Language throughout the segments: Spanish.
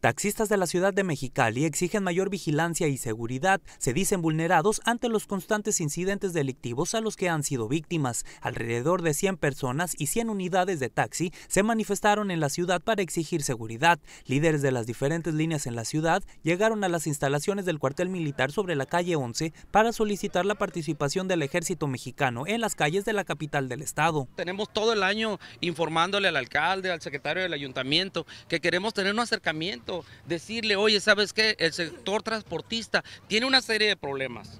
Taxistas de la ciudad de Mexicali exigen mayor vigilancia y seguridad. Se dicen vulnerados ante los constantes incidentes delictivos a los que han sido víctimas. Alrededor de 100 personas y 100 unidades de taxi se manifestaron en la ciudad para exigir seguridad. Líderes de las diferentes líneas en la ciudad llegaron a las instalaciones del cuartel militar sobre la calle 11 para solicitar la participación del ejército mexicano en las calles de la capital del estado. Tenemos todo el año informándole al alcalde, al secretario del ayuntamiento, que queremos tener un acercamiento decirle, oye, ¿sabes qué? El sector transportista tiene una serie de problemas,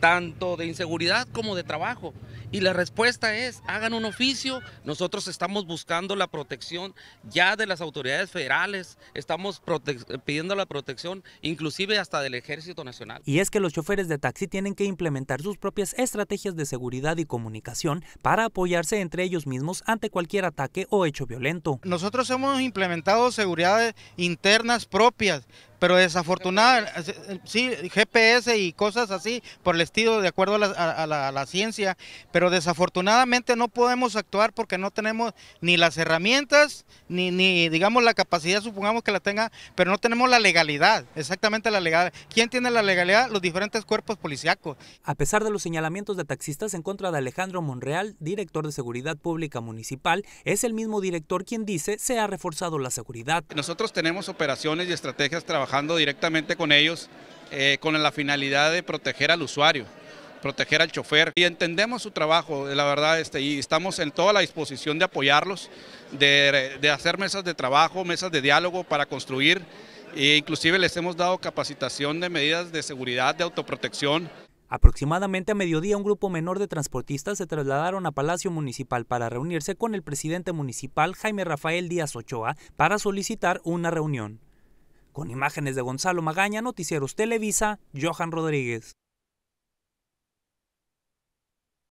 tanto de inseguridad como de trabajo. Y la respuesta es, hagan un oficio, nosotros estamos buscando la protección ya de las autoridades federales, estamos pidiendo la protección inclusive hasta del Ejército Nacional. Y es que los choferes de taxi tienen que implementar sus propias estrategias de seguridad y comunicación para apoyarse entre ellos mismos ante cualquier ataque o hecho violento. Nosotros hemos implementado seguridades internas propias, pero desafortunada, sí, GPS y cosas así por el estilo, de acuerdo a la, ciencia, pero desafortunadamente no podemos actuar porque no tenemos ni las herramientas, ni, ni digamos la capacidad, supongamos que la tenga, pero no tenemos la legalidad, exactamente la legalidad. ¿Quién tiene la legalidad? Los diferentes cuerpos policiacos A pesar de los señalamientos de taxistas en contra de Alejandro Monreal, director de Seguridad Pública Municipal, es el mismo director quien dice se ha reforzado la seguridad. Nosotros tenemos operaciones y estrategias trabajadas trabajando directamente con ellos eh, con la finalidad de proteger al usuario, proteger al chofer. Y entendemos su trabajo, la verdad, este, y estamos en toda la disposición de apoyarlos, de, de hacer mesas de trabajo, mesas de diálogo para construir. E inclusive les hemos dado capacitación de medidas de seguridad, de autoprotección. Aproximadamente a mediodía, un grupo menor de transportistas se trasladaron a Palacio Municipal para reunirse con el presidente municipal Jaime Rafael Díaz Ochoa para solicitar una reunión. Con imágenes de Gonzalo Magaña, Noticieros Televisa, Johan Rodríguez.